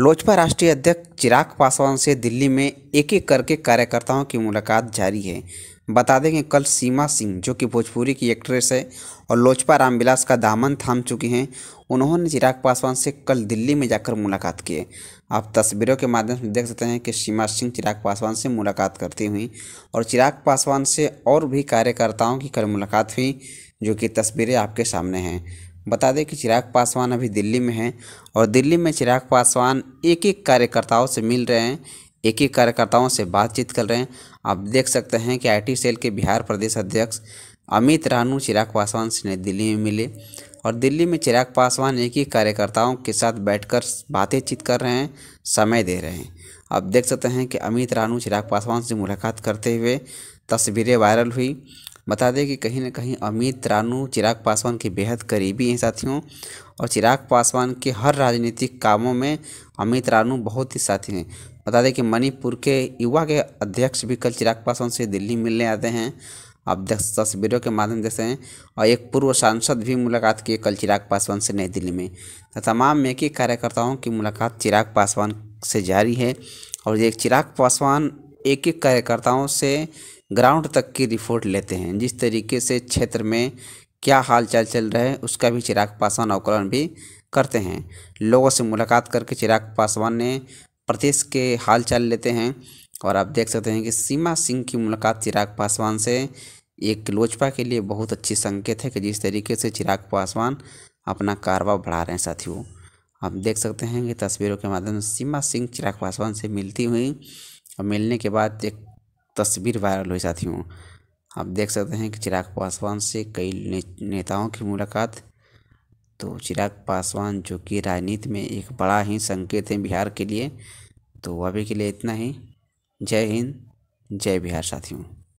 लोजपा राष्ट्रीय अध्यक्ष चिराग पासवान से दिल्ली में एक एक करके कार्यकर्ताओं की मुलाकात जारी है बता दें कि कल सीमा सिंह जो कि भोजपुरी की एक्ट्रेस है और लोजपा रामविलास का दामन थाम चुकी हैं उन्होंने चिराग पासवान से कल दिल्ली में जाकर मुलाकात की है आप तस्वीरों के माध्यम से देख सकते हैं कि सीमा सिंह चिराग पासवान से मुलाकात करती हुई और चिराग पासवान से और भी कार्यकर्ताओं की कल मुलाकात हुई जो कि तस्वीरें आपके सामने हैं बता दें कि चिराग पासवान अभी दिल्ली में हैं और दिल्ली में चिराग पासवान एक एक कार्यकर्ताओं से मिल रहे हैं एक एक कार्यकर्ताओं से बातचीत कर रहे हैं आप देख सकते हैं कि आईटी सेल के बिहार प्रदेश अध्यक्ष अमित रानू चिराग पासवान से नई दिल्ली में मिले और दिल्ली में चिराग पासवान एक ही कार्यकर्ताओं के साथ बैठकर बातें चीत कर रहे हैं समय दे रहे हैं आप देख सकते हैं कि अमित रानू चिराग पासवान से मुलाकात करते हुए तस्वीरें वायरल हुई बता दें कि कहीं ना कहीं अमित रानू चिराग पासवान के बेहद करीबी हैं साथियों और चिराग पासवान के हर राजनीतिक कामों में अमित रानू बहुत ही साथी हैं बता दें कि मणिपुर के युवा के अध्यक्ष भी कल चिराग पासवान से दिल्ली मिलने आते हैं आप देख तस्वीरों के माध्यम से हैं और एक पूर्व सांसद भी मुलाकात किए कल चिराग पासवान से नई दिल्ली में तो तमाम मेकी कार्यकर्ताओं की मुलाकात चिराग पासवान से जारी है और ये चिराग पासवान एक एक कार्यकर्ताओं से ग्राउंड तक की रिपोर्ट लेते हैं जिस तरीके से क्षेत्र में क्या हालचाल चल रहा है उसका भी चिराग पासवान अवकलन भी करते हैं लोगों से मुलाकात करके चिराग पासवान ने प्रदेश के हालचाल लेते हैं और आप देख सकते हैं कि सीमा सिंह की मुलाकात चिराग पासवान से एक लोजपा के लिए बहुत अच्छी संकेत है कि जिस तरीके से चिराग पासवान अपना कारवा बढ़ा रहे हैं साथियों आप देख सकते हैं कि तस्वीरों के माध्यम से सीमा सिंह चिराग पासवान से मिलती हुई और मिलने के बाद एक तस्वीर वायरल हुई साथियों आप देख सकते हैं कि चिराग पासवान से कई ने, नेताओं की मुलाकात तो चिराग पासवान जो कि राजनीति में एक बड़ा ही संकेत है बिहार के लिए तो अभी के लिए इतना ही जय हिंद जय बिहार साथियों